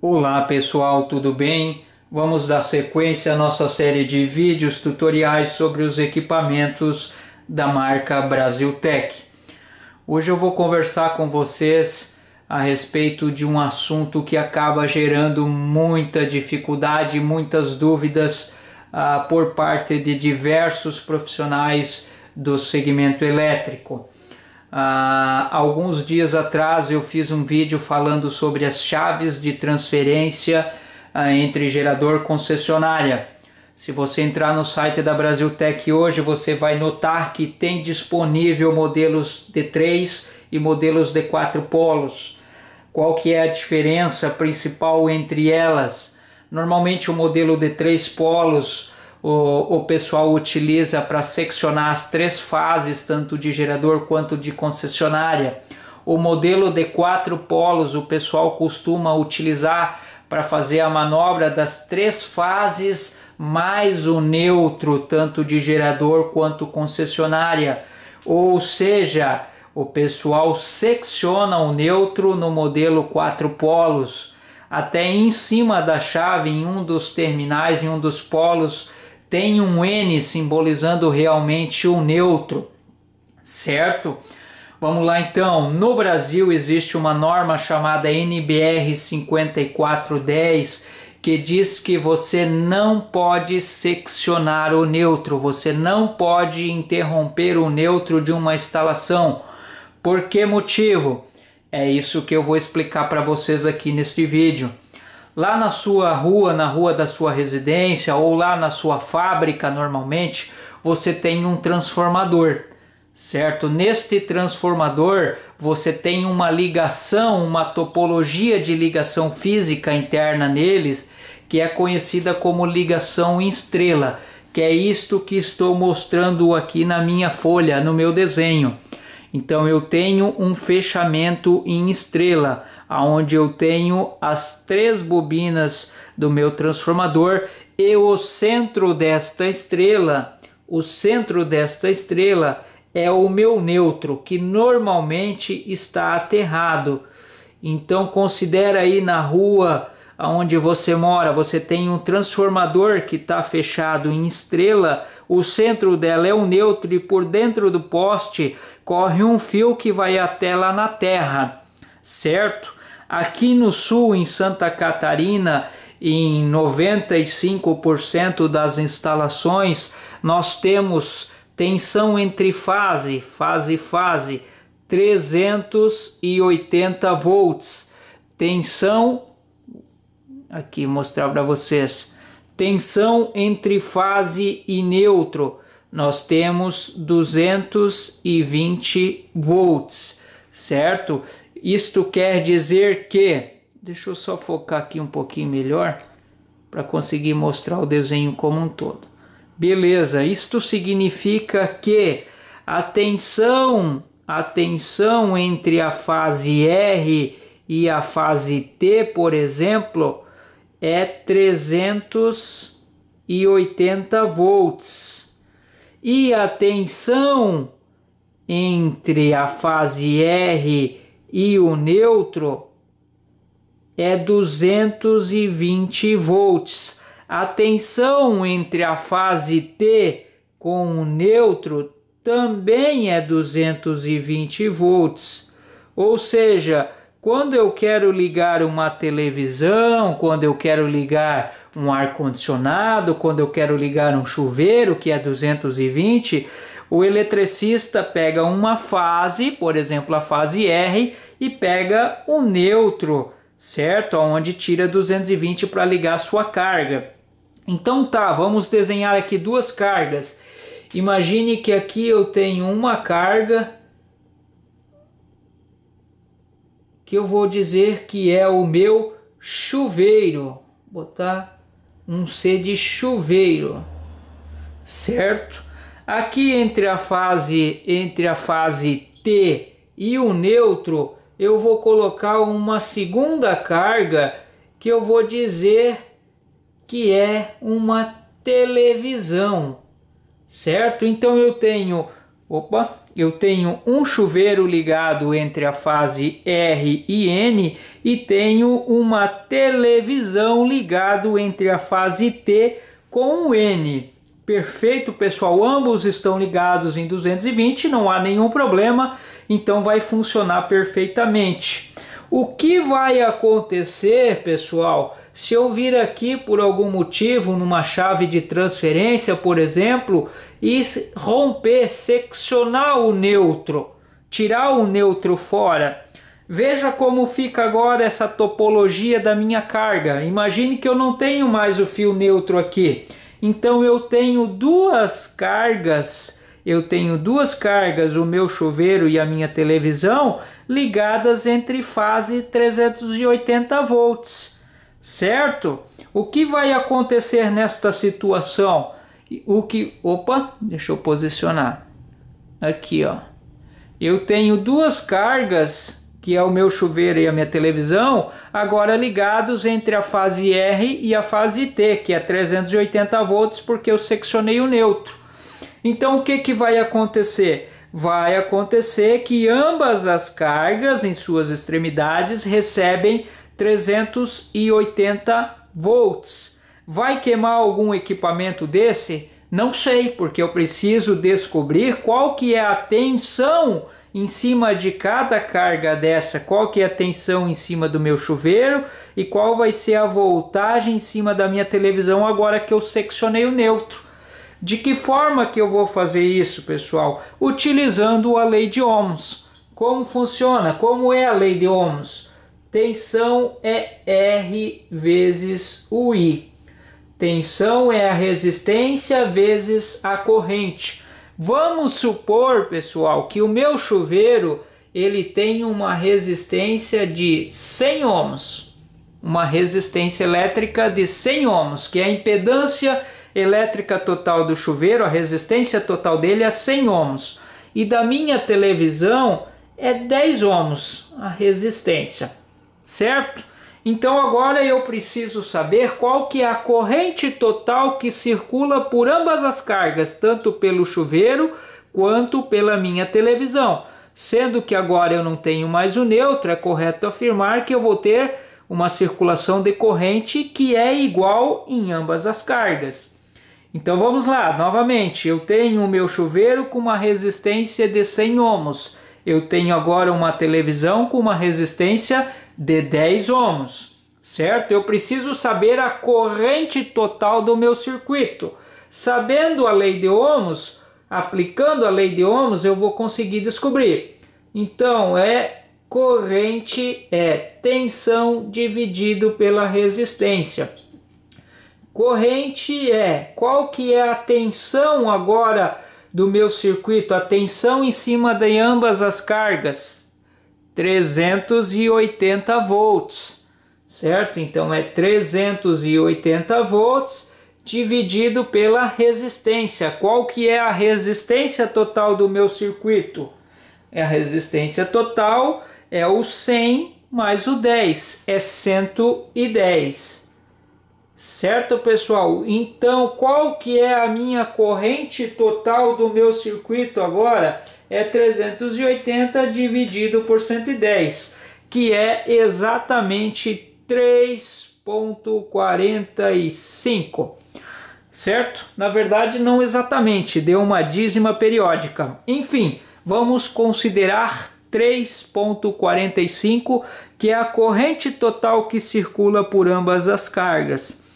Olá pessoal, tudo bem? Vamos dar sequência à nossa série de vídeos tutoriais sobre os equipamentos da marca Brasiltech. Hoje eu vou conversar com vocês a respeito de um assunto que acaba gerando muita dificuldade, muitas dúvidas ah, por parte de diversos profissionais do segmento elétrico. Ah, alguns dias atrás eu fiz um vídeo falando sobre as chaves de transferência ah, entre gerador concessionária. Se você entrar no site da Brasil Tech hoje, você vai notar que tem disponível modelos de 3 e modelos de 4 polos. Qual que é a diferença principal entre elas? Normalmente o modelo de 3 polos o, o pessoal utiliza para seccionar as três fases, tanto de gerador quanto de concessionária. O modelo de quatro polos o pessoal costuma utilizar para fazer a manobra das três fases mais o neutro, tanto de gerador quanto concessionária. Ou seja, o pessoal secciona o neutro no modelo quatro polos. Até em cima da chave, em um dos terminais, em um dos polos, tem um N simbolizando realmente o neutro, certo? Vamos lá então. No Brasil existe uma norma chamada NBR 5410 que diz que você não pode seccionar o neutro, você não pode interromper o neutro de uma instalação. Por que motivo? É isso que eu vou explicar para vocês aqui neste vídeo lá na sua rua, na rua da sua residência ou lá na sua fábrica, normalmente você tem um transformador, certo? Neste transformador você tem uma ligação, uma topologia de ligação física interna neles que é conhecida como ligação em estrela, que é isto que estou mostrando aqui na minha folha, no meu desenho. Então eu tenho um fechamento em estrela, aonde eu tenho as três bobinas do meu transformador e o centro desta estrela, o centro desta estrela é o meu neutro, que normalmente está aterrado. Então considera aí na rua onde você mora, você tem um transformador que está fechado em estrela, o centro dela é o neutro e por dentro do poste corre um fio que vai até lá na terra, certo? Aqui no sul, em Santa Catarina, em 95% das instalações, nós temos tensão entre fase, fase fase, 380 volts. Tensão aqui mostrar para vocês. Tensão entre fase e neutro. Nós temos 220 volts, certo? Isto quer dizer que, deixa eu só focar aqui um pouquinho melhor para conseguir mostrar o desenho como um todo. Beleza, isto significa que a tensão, a tensão entre a fase R e a fase T, por exemplo, é 380 volts. E a tensão entre a fase R e o neutro é 220 volts. A tensão entre a fase T com o neutro também é 220 volts. Ou seja, quando eu quero ligar uma televisão, quando eu quero ligar um ar-condicionado, quando eu quero ligar um chuveiro que é 220, o eletricista pega uma fase, por exemplo, a fase R, e pega o neutro, certo? Onde tira 220 para ligar a sua carga. Então tá, vamos desenhar aqui duas cargas. Imagine que aqui eu tenho uma carga que eu vou dizer que é o meu chuveiro. Vou botar um C de chuveiro, certo? Aqui entre a fase entre a fase T e o neutro, eu vou colocar uma segunda carga que eu vou dizer que é uma televisão, certo? Então eu tenho Opa, eu tenho um chuveiro ligado entre a fase R e N e tenho uma televisão ligado entre a fase T com o N. Perfeito, pessoal. Ambos estão ligados em 220, não há nenhum problema, então vai funcionar perfeitamente. O que vai acontecer, pessoal, se eu vir aqui por algum motivo numa chave de transferência, por exemplo, e romper, seccionar o neutro, tirar o neutro fora, veja como fica agora essa topologia da minha carga. Imagine que eu não tenho mais o fio neutro aqui. Então eu tenho duas cargas, eu tenho duas cargas, o meu chuveiro e a minha televisão, ligadas entre fase 380 volts certo? O que vai acontecer nesta situação? O que, opa, deixa eu posicionar aqui, ó. Eu tenho duas cargas, que é o meu chuveiro e a minha televisão, agora ligados entre a fase R e a fase T, que é 380 volts, porque eu seccionei o neutro. Então o que, que vai acontecer? Vai acontecer que ambas as cargas em suas extremidades recebem 380 volts. Vai queimar algum equipamento desse? Não sei, porque eu preciso descobrir qual que é a tensão em cima de cada carga dessa, qual que é a tensão em cima do meu chuveiro e qual vai ser a voltagem em cima da minha televisão agora que eu seccionei o neutro. De que forma que eu vou fazer isso, pessoal? Utilizando a lei de Ohms. Como funciona? Como é a lei de Ohms? Tensão é R vezes o I. Tensão é a resistência vezes a corrente. Vamos supor, pessoal, que o meu chuveiro ele tem uma resistência de 100 ohms, uma resistência elétrica de 100 ohms, que é a impedância elétrica total do chuveiro, a resistência total dele é 100 ohms. E da minha televisão é 10 ohms a resistência certo? Então agora eu preciso saber qual que é a corrente total que circula por ambas as cargas, tanto pelo chuveiro quanto pela minha televisão. Sendo que agora eu não tenho mais o neutro, é correto afirmar que eu vou ter uma circulação de corrente que é igual em ambas as cargas. Então vamos lá, novamente, eu tenho o meu chuveiro com uma resistência de 100 ohms eu tenho agora uma televisão com uma resistência de 10 ohms, certo? Eu preciso saber a corrente total do meu circuito. Sabendo a lei de ohms, aplicando a lei de ohms, eu vou conseguir descobrir. Então é corrente é tensão dividido pela resistência. Corrente é qual que é a tensão agora do meu circuito, a tensão em cima de ambas as cargas, 380 volts, certo? Então é 380 volts dividido pela resistência. Qual que é a resistência total do meu circuito? É a resistência total é o 100 mais o 10, é 110. Certo, pessoal? Então, qual que é a minha corrente total do meu circuito agora? É 380 dividido por 110, que é exatamente 3.45. Certo? Na verdade, não exatamente, deu uma dízima periódica. Enfim, vamos considerar 3.45, que é a corrente total que circula por ambas as cargas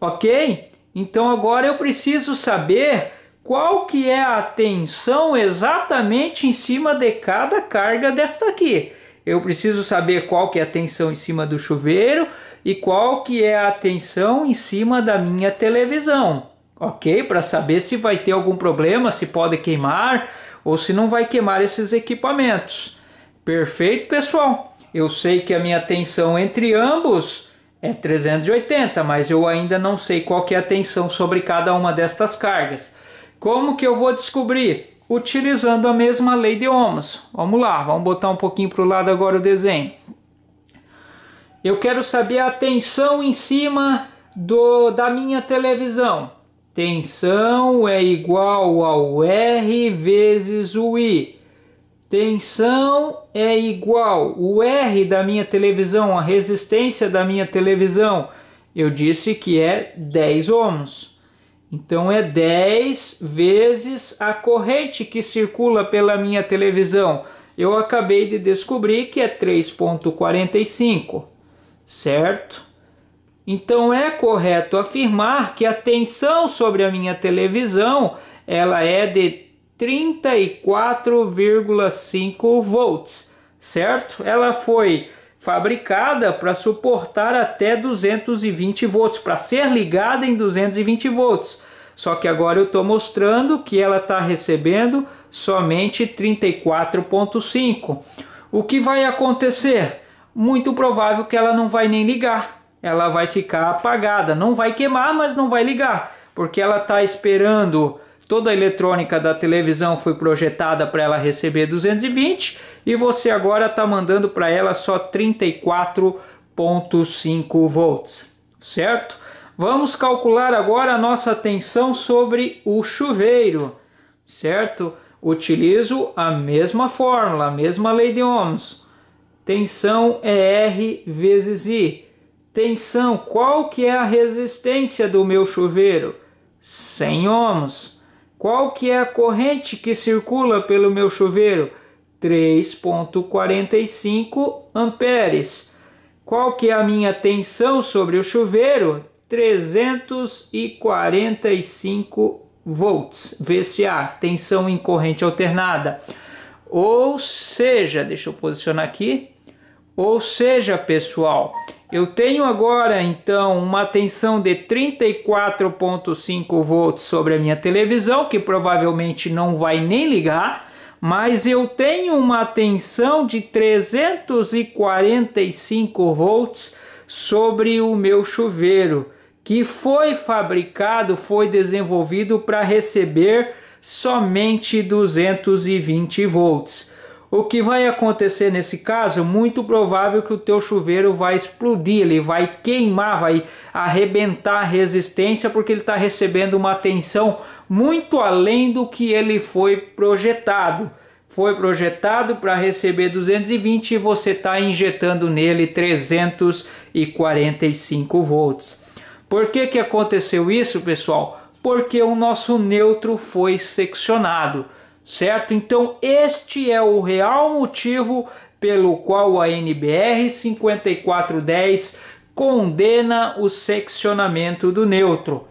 ok? Então agora eu preciso saber qual que é a tensão exatamente em cima de cada carga desta aqui. Eu preciso saber qual que é a tensão em cima do chuveiro e qual que é a tensão em cima da minha televisão, ok? Para saber se vai ter algum problema, se pode queimar ou se não vai queimar esses equipamentos. Perfeito, pessoal? Eu sei que a minha tensão entre ambos é 380, mas eu ainda não sei qual que é a tensão sobre cada uma destas cargas. Como que eu vou descobrir? Utilizando a mesma lei de ohms. Vamos lá, vamos botar um pouquinho para o lado agora o desenho. Eu quero saber a tensão em cima do, da minha televisão. Tensão é igual ao R vezes o I. Tensão é igual o R da minha televisão, a resistência da minha televisão. Eu disse que é 10 ohms. Então é 10 vezes a corrente que circula pela minha televisão. Eu acabei de descobrir que é 3.45, certo? Então é correto afirmar que a tensão sobre a minha televisão ela é de 34,5 volts, certo? Ela foi fabricada para suportar até 220 volts, para ser ligada em 220 volts. Só que agora eu estou mostrando que ela está recebendo somente 34,5. O que vai acontecer? Muito provável que ela não vai nem ligar. Ela vai ficar apagada, não vai queimar, mas não vai ligar, porque ela está esperando Toda a eletrônica da televisão foi projetada para ela receber 220 e você agora está mandando para ela só 34,5 volts, certo? Vamos calcular agora a nossa tensão sobre o chuveiro, certo? Utilizo a mesma fórmula, a mesma lei de Ohms. Tensão é R vezes I. Tensão, qual que é a resistência do meu chuveiro? 100 ohms. Qual que é a corrente que circula pelo meu chuveiro? 3.45 amperes. Qual que é a minha tensão sobre o chuveiro? 345 volts, VCA, tensão em corrente alternada. Ou seja, deixa eu posicionar aqui. Ou seja, pessoal, eu tenho agora então uma tensão de 34.5 volts sobre a minha televisão, que provavelmente não vai nem ligar, mas eu tenho uma tensão de 345 volts sobre o meu chuveiro, que foi fabricado, foi desenvolvido para receber somente 220 volts. O que vai acontecer nesse caso? Muito provável que o teu chuveiro vai explodir, ele vai queimar, vai arrebentar a resistência porque ele está recebendo uma tensão muito além do que ele foi projetado. Foi projetado para receber 220 e você está injetando nele 345 volts. Por que, que aconteceu isso, pessoal? Porque o nosso neutro foi seccionado certo? Então, este é o real motivo pelo qual a NBR 5410 condena o seccionamento do neutro.